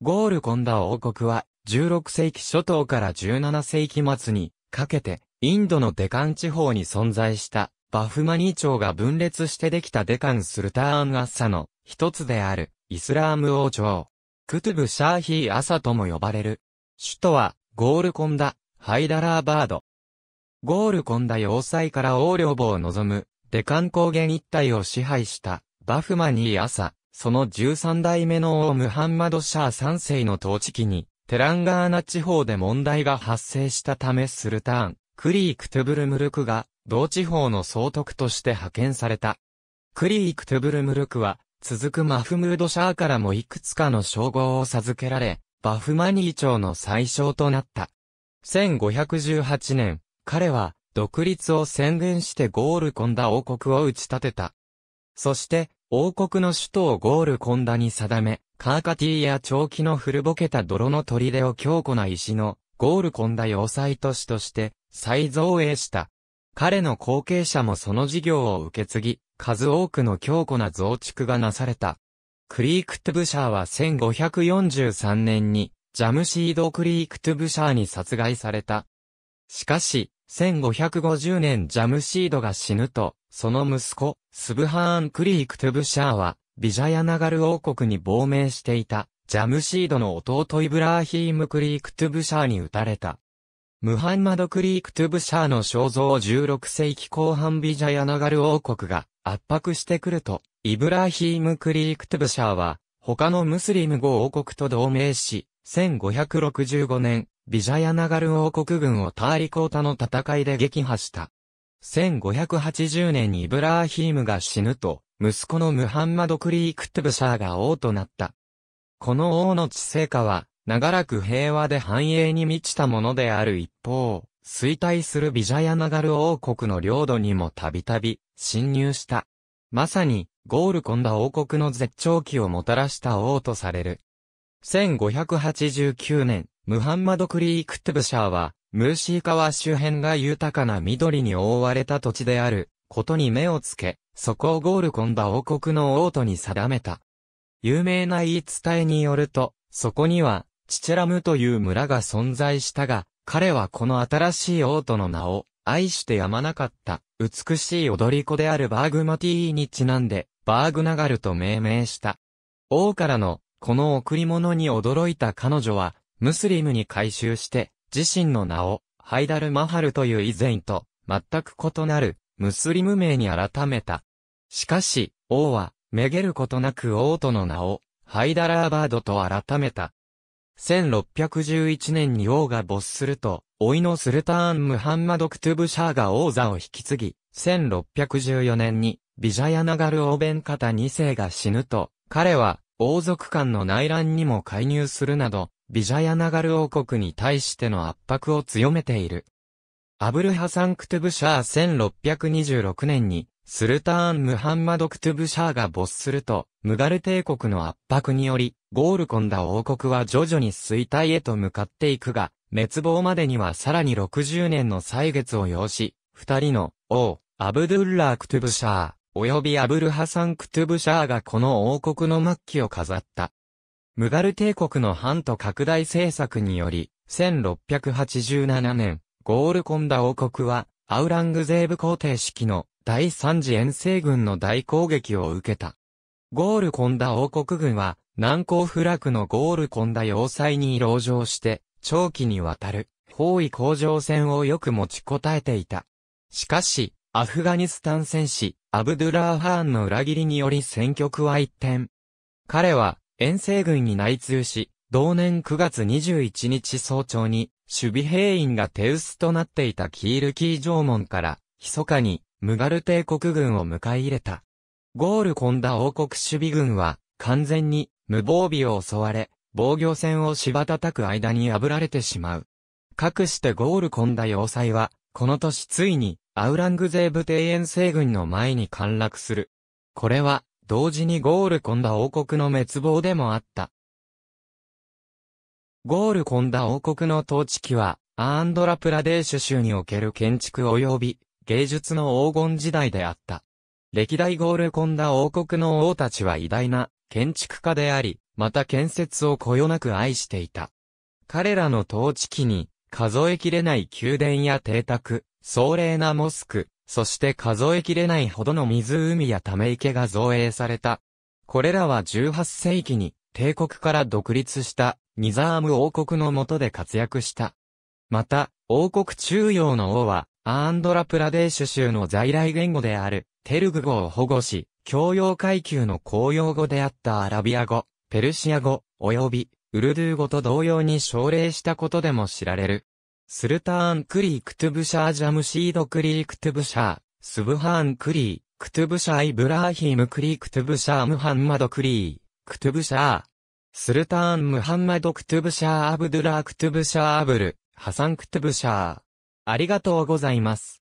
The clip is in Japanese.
ゴールコンダ王国は、16世紀初頭から17世紀末にかけて、インドのデカン地方に存在した、バフマニー朝が分裂してできたデカンスルターンアッサの一つである、イスラーム王朝。クトゥブ・シャーヒー・アサとも呼ばれる。首都は、ゴールコンダ、ハイダラーバード。ゴールコンダ要塞から王領部を望む、デカン高原一帯を支配した、バフマニー・アサ、その13代目の王ムハンマド・シャー3世の統治期に、テランガーナ地方で問題が発生したためスルターン、クリーク・トゥブルムルクが、同地方の総督として派遣された。クリーク・トゥブルムルクは、続くマフムード・シャーからもいくつかの称号を授けられ、バフマニー朝の最小となった。1518年、彼は、独立を宣言してゴールコンダ王国を打ち立てた。そして、王国の首都をゴールコンダに定め、カーカティや長期の古ぼけた泥の砦を強固な石のゴールコンダ要塞都市として再造営した。彼の後継者もその事業を受け継ぎ、数多くの強固な増築がなされた。クリークトゥブシャーは1543年にジャムシードクリークトゥブシャーに殺害された。しかし、1550年ジャムシードが死ぬと、その息子、スブハーン・クリーク・トゥブシャーは、ビジャヤナガル王国に亡命していた、ジャムシードの弟イブラーヒーム・クリーク・トゥブシャーに撃たれた。ムハンマド・クリーク・トゥブシャーの肖像を16世紀後半ビジャヤナガル王国が圧迫してくると、イブラーヒーム・クリーク・トゥブシャーは、他のムスリム語王国と同盟し、1565年、ビジャヤナガル王国軍をターリコータの戦いで撃破した。1580年にイブラーヒームが死ぬと、息子のムハンマド・クリー・クトゥブシャーが王となった。この王の治世化は、長らく平和で繁栄に満ちたものである一方、衰退するビジャヤナガル王国の領土にもたびたび侵入した。まさに、ゴールコンダ王国の絶頂期をもたらした王とされる。1589年、ムハンマド・クリーク・トゥブシャーは、ムーシー川周辺が豊かな緑に覆われた土地である、ことに目をつけ、そこをゴールコンだ王国の王都に定めた。有名な言い伝えによると、そこには、チチェラムという村が存在したが、彼はこの新しい王都の名を、愛してやまなかった、美しい踊り子であるバーグマティーにちなんで、バーグナガルと命名した。王からのこの贈り物に驚いた彼女は、ムスリムに改宗して、自身の名を、ハイダル・マハルという以前と、全く異なる、ムスリム名に改めた。しかし、王は、めげることなく王との名を、ハイダラーバードと改めた。1611年に王が没すると、老いのスルターン・ムハンマド・クトゥブ・シャーが王座を引き継ぎ、1614年に、ビジャヤナガル・オーベンカタ2世が死ぬと、彼は、王族間の内乱にも介入するなど、ビジャヤナガル王国に対しての圧迫を強めている。アブルハサン・クトゥブシャー1626年に、スルターン・ムハンマド・クトゥブシャーが没すると、ムガル帝国の圧迫により、ゴールコンダ王国は徐々に衰退へと向かっていくが、滅亡までにはさらに60年の歳月を要し、二人の王、アブドゥッラー・クトゥブシャー、及びアブルハサン・クトゥブシャーがこの王国の末期を飾った。ムガル帝国の反と拡大政策により、1687年、ゴールコンダ王国は、アウラングゼーブ皇帝式の第三次遠征軍の大攻撃を受けた。ゴールコンダ王国軍は、南高フラクのゴールコンダ要塞に籠城して、長期にわたる包囲向上戦をよく持ちこたえていた。しかし、アフガニスタン戦士、アブドゥラーハーンの裏切りにより戦局は一転。彼は、遠征軍に内通し、同年9月21日早朝に、守備兵員が手薄となっていたキールキー城門から、密かに、ムガル帝国軍を迎え入れた。ゴールコンダ王国守備軍は、完全に、無防備を襲われ、防御戦をた叩く間に破られてしまう。かくしてゴールコンダ要塞は、この年ついに、アウラングゼーブ庭園西軍の前に陥落する。これは、同時にゴールコンダ王国の滅亡でもあった。ゴールコンダ王国の統治期は、アーンドラプラデーシュ州における建築及び芸術の黄金時代であった。歴代ゴールコンダ王国の王たちは偉大な建築家であり、また建設をこよなく愛していた。彼らの統治期に数えきれない宮殿や邸宅、壮麗なモスク、そして数えきれないほどの湖やため池が造営された。これらは18世紀に帝国から独立したニザーム王国の下で活躍した。また、王国中央の王は、アーンドラプラデーシュ州の在来言語である、テルグ語を保護し、教養階級の公用語であったアラビア語、ペルシア語、及び、ウルドゥー語と同様に奨励したことでも知られる。スルターン・クリー・クトゥブシャー・ジャムシード・クリー・クトゥブシャー、スブハーン・クリー、クトゥブシャー・イブラーヒム・クリー・クトゥブシャー・ムハンマド・クリー、クトゥブシャー、スルターン・ムハンマド・クトゥブシャー・アブドゥラー・クトゥブシャー・アブル、ハサン・クトゥブシャー。ありがとうございます。